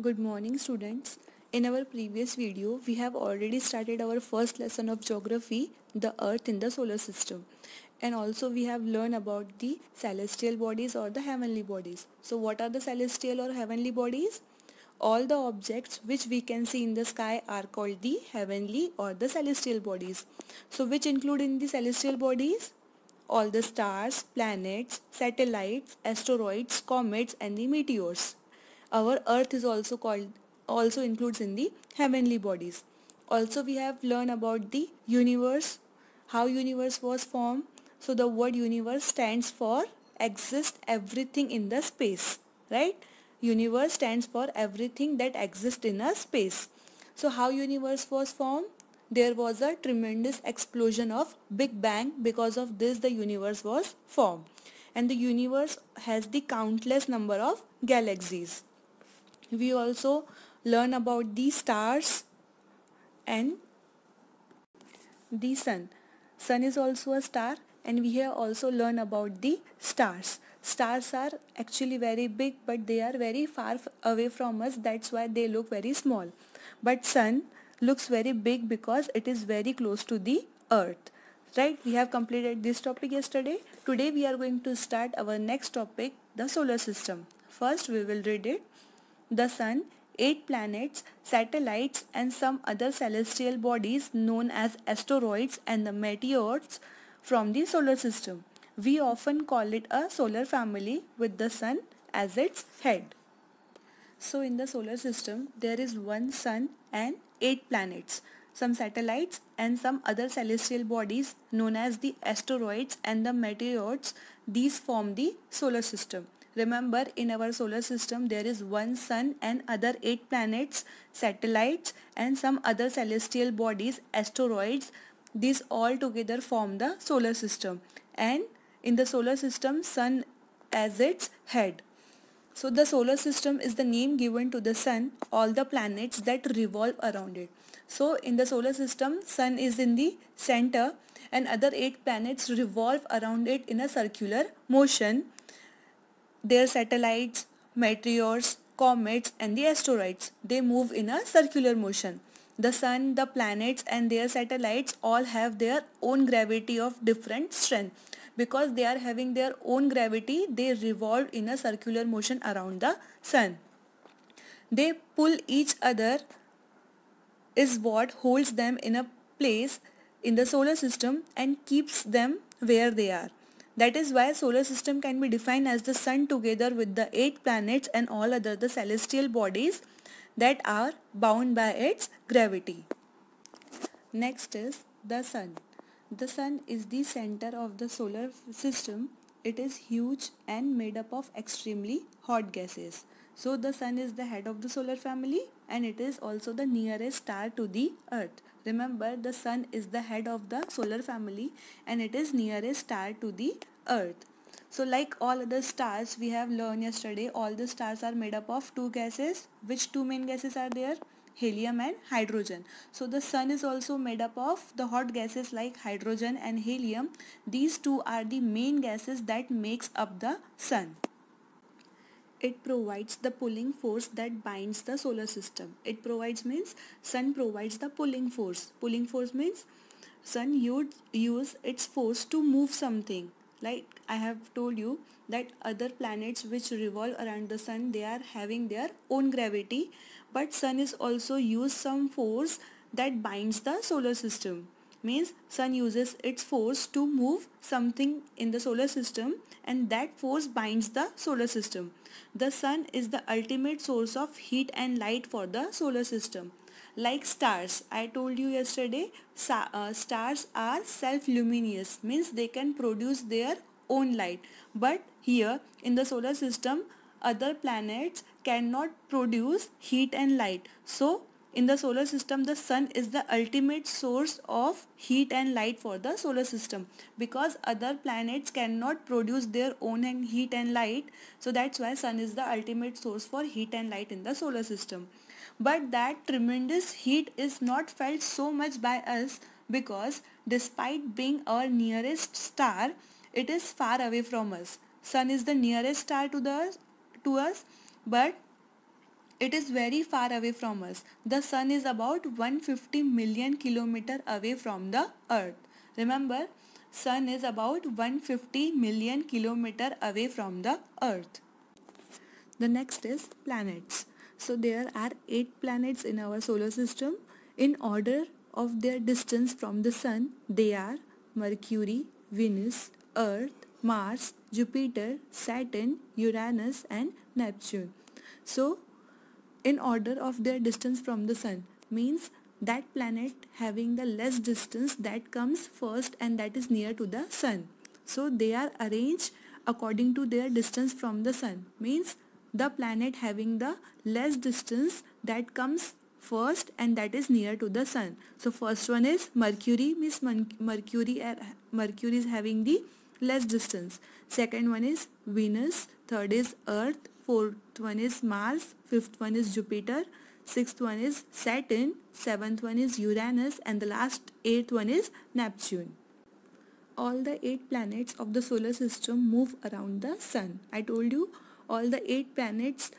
Good morning students. In our previous video, we have already started our first lesson of geography, the earth in the solar system. And also we have learned about the celestial bodies or the heavenly bodies. So what are the celestial or heavenly bodies? All the objects which we can see in the sky are called the heavenly or the celestial bodies. So which include in the celestial bodies? All the stars, planets, satellites, asteroids, comets and the meteors our earth is also called also includes in the heavenly bodies also we have learned about the universe how universe was formed so the word universe stands for exist everything in the space right universe stands for everything that exists in a space so how universe was formed there was a tremendous explosion of big bang because of this the universe was formed and the universe has the countless number of galaxies we also learn about the stars and the sun sun is also a star and we have also learned about the stars stars are actually very big but they are very far away from us that's why they look very small but sun looks very big because it is very close to the earth right we have completed this topic yesterday today we are going to start our next topic the solar system first we will read it the Sun, eight planets, satellites and some other celestial bodies known as asteroids and the meteors from the solar system. We often call it a solar family with the Sun as its head. So in the solar system, there is one sun and eight planets, some satellites and some other celestial bodies known as the asteroids and the meteors. These form the solar system. Remember in our solar system there is one sun and other 8 planets, satellites and some other celestial bodies, asteroids. These all together form the solar system and in the solar system sun as its head. So the solar system is the name given to the sun, all the planets that revolve around it. So in the solar system, sun is in the center and other eight planets revolve around it in a circular motion their satellites, meteors, comets and the asteroids. They move in a circular motion. The sun, the planets and their satellites all have their own gravity of different strength. Because they are having their own gravity, they revolve in a circular motion around the sun. They pull each other is what holds them in a place in the solar system and keeps them where they are. That is why solar system can be defined as the sun together with the eight planets and all other the celestial bodies that are bound by its gravity. Next is the sun. The sun is the center of the solar system. It is huge and made up of extremely hot gases. So the sun is the head of the solar family and it is also the nearest star to the earth. Remember the sun is the head of the solar family and it is nearest star to the earth. So like all other stars we have learned yesterday all the stars are made up of two gases. Which two main gases are there? helium and hydrogen. So the sun is also made up of the hot gases like hydrogen and helium. These two are the main gases that makes up the sun it provides the pulling force that binds the solar system. It provides means sun provides the pulling force. Pulling force means sun use, use its force to move something. Like I have told you that other planets which revolve around the sun they are having their own gravity but sun is also use some force that binds the solar system means sun uses its force to move something in the solar system and that force binds the solar system. The sun is the ultimate source of heat and light for the solar system. Like stars, I told you yesterday, uh, stars are self-luminous means they can produce their own light. But here in the solar system, other planets cannot produce heat and light. So in the solar system the sun is the ultimate source of heat and light for the solar system because other planets cannot produce their own heat and light so that's why sun is the ultimate source for heat and light in the solar system but that tremendous heat is not felt so much by us because despite being our nearest star it is far away from us sun is the nearest star to the to us but it is very far away from us. The sun is about 150 million kilometer away from the earth. Remember, sun is about 150 million kilometer away from the earth. The next is planets. So there are 8 planets in our solar system. In order of their distance from the sun, they are Mercury, Venus, Earth, Mars, Jupiter, Saturn, Uranus and Neptune. So in order of their distance from the sun means that planet having the less distance that comes first and that is near to the sun so they are arranged according to their distance from the sun means the planet having the less distance that comes first and that is near to the sun so first one is mercury means mercury uh, mercury is having the less distance second one is venus third is earth fourth one is Mars, fifth one is Jupiter, sixth one is Saturn, seventh one is Uranus and the last eighth one is Neptune. All the eight planets of the solar system move around the sun. I told you all the eight planets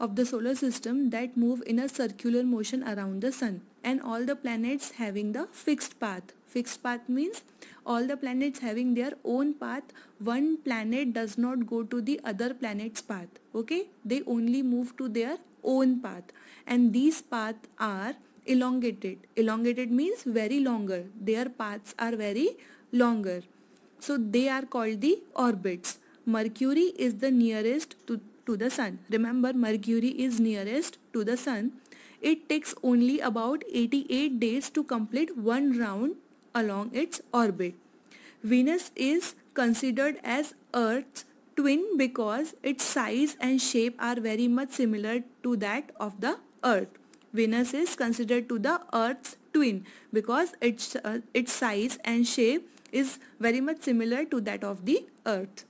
of the solar system that move in a circular motion around the sun and all the planets having the fixed path. Fixed path means all the planets having their own path. One planet does not go to the other planet's path. Okay, they only move to their own path and these paths are elongated. Elongated means very longer. Their paths are very longer. So they are called the orbits. Mercury is the nearest to, to the sun. Remember Mercury is nearest to the sun it takes only about 88 days to complete one round along its orbit. Venus is considered as Earth's twin because its size and shape are very much similar to that of the Earth. Venus is considered to the Earth's twin because its, uh, its size and shape is very much similar to that of the Earth.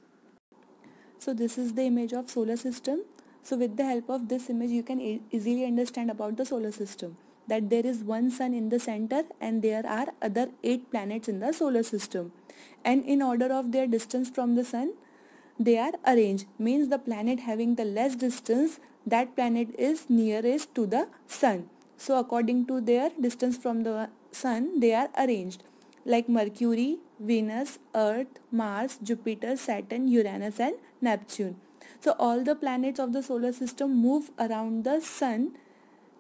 So this is the image of solar system. So with the help of this image you can e easily understand about the solar system that there is one sun in the center and there are other 8 planets in the solar system and in order of their distance from the sun they are arranged means the planet having the less distance that planet is nearest to the sun. So according to their distance from the sun they are arranged like Mercury, Venus, Earth, Mars, Jupiter, Saturn, Uranus and Neptune. So all the planets of the solar system move around the sun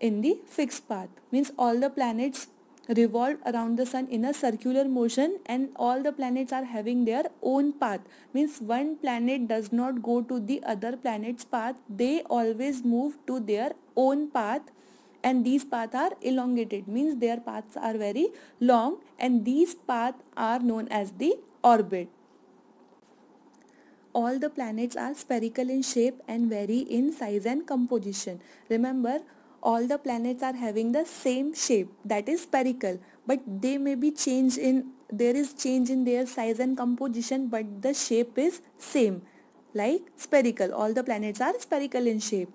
in the fixed path. Means all the planets revolve around the sun in a circular motion and all the planets are having their own path means one planet does not go to the other planet's path they always move to their own path and these paths are elongated means their paths are very long and these paths are known as the orbit all the planets are spherical in shape and vary in size and composition. Remember, all the planets are having the same shape that is spherical but they may be changed in there is change in their size and composition but the shape is same like spherical all the planets are spherical in shape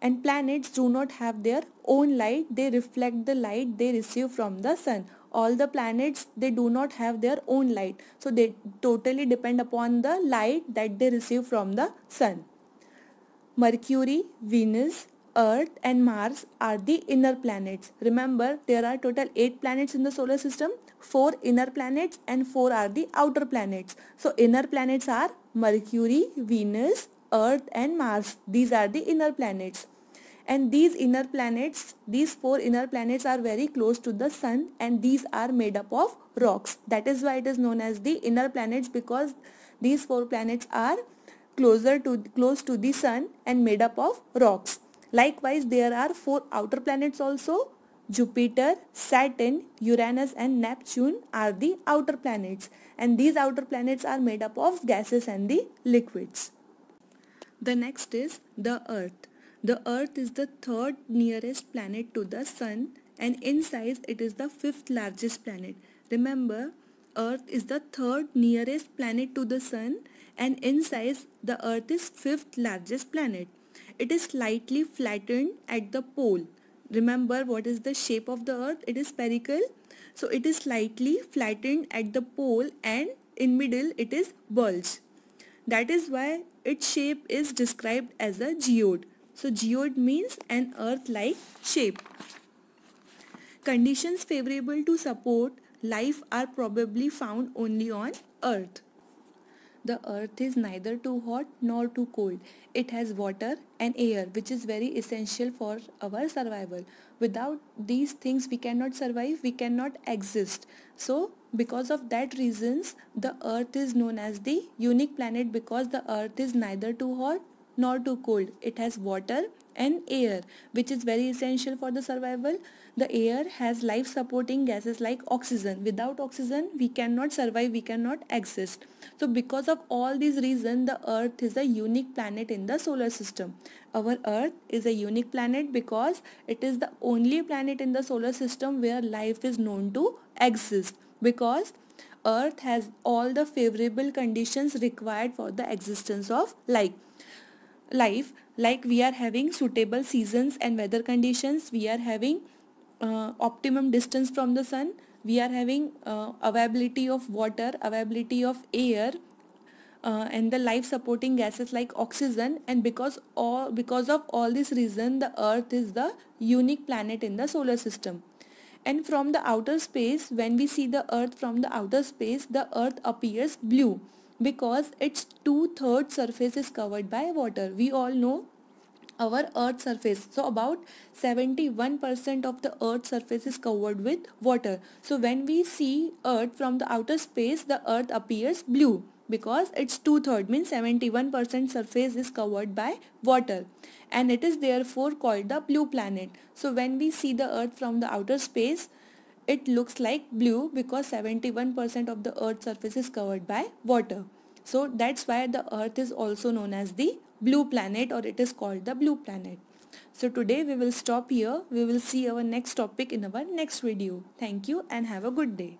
and planets do not have their own light they reflect the light they receive from the sun all the planets they do not have their own light so they totally depend upon the light that they receive from the sun mercury venus earth and mars are the inner planets remember there are total 8 planets in the solar system 4 inner planets and 4 are the outer planets so inner planets are mercury venus earth and mars these are the inner planets and these inner planets these four inner planets are very close to the sun and these are made up of rocks that is why it is known as the inner planets because these four planets are closer to close to the sun and made up of rocks likewise there are four outer planets also Jupiter, Saturn, Uranus and Neptune are the outer planets and these outer planets are made up of gases and the liquids. The next is the earth. The Earth is the third nearest planet to the Sun and in size it is the fifth largest planet. Remember, Earth is the third nearest planet to the Sun and in size the Earth is fifth largest planet. It is slightly flattened at the pole. Remember what is the shape of the Earth? It is spherical. So it is slightly flattened at the pole and in middle it is bulge. That is why its shape is described as a geode. So geode means an earth-like shape. Conditions favorable to support life are probably found only on earth. The earth is neither too hot nor too cold. It has water and air which is very essential for our survival. Without these things we cannot survive, we cannot exist. So because of that reasons the earth is known as the unique planet because the earth is neither too hot nor too cold. It has water and air which is very essential for the survival. The air has life supporting gases like oxygen. Without oxygen we cannot survive, we cannot exist. So because of all these reasons the earth is a unique planet in the solar system. Our earth is a unique planet because it is the only planet in the solar system where life is known to exist because earth has all the favorable conditions required for the existence of life life like we are having suitable seasons and weather conditions we are having uh, optimum distance from the sun we are having uh, availability of water availability of air uh, and the life supporting gases like oxygen and because all because of all this reason the earth is the unique planet in the solar system and from the outer space when we see the earth from the outer space the earth appears blue because its two-thirds surface is covered by water. We all know our earth surface so about 71% of the earth surface is covered with water so when we see earth from the outer space the earth appears blue because its two-thirds means 71% surface is covered by water and it is therefore called the blue planet so when we see the earth from the outer space it looks like blue because 71% of the earth's surface is covered by water. So that's why the earth is also known as the blue planet or it is called the blue planet. So today we will stop here. We will see our next topic in our next video. Thank you and have a good day.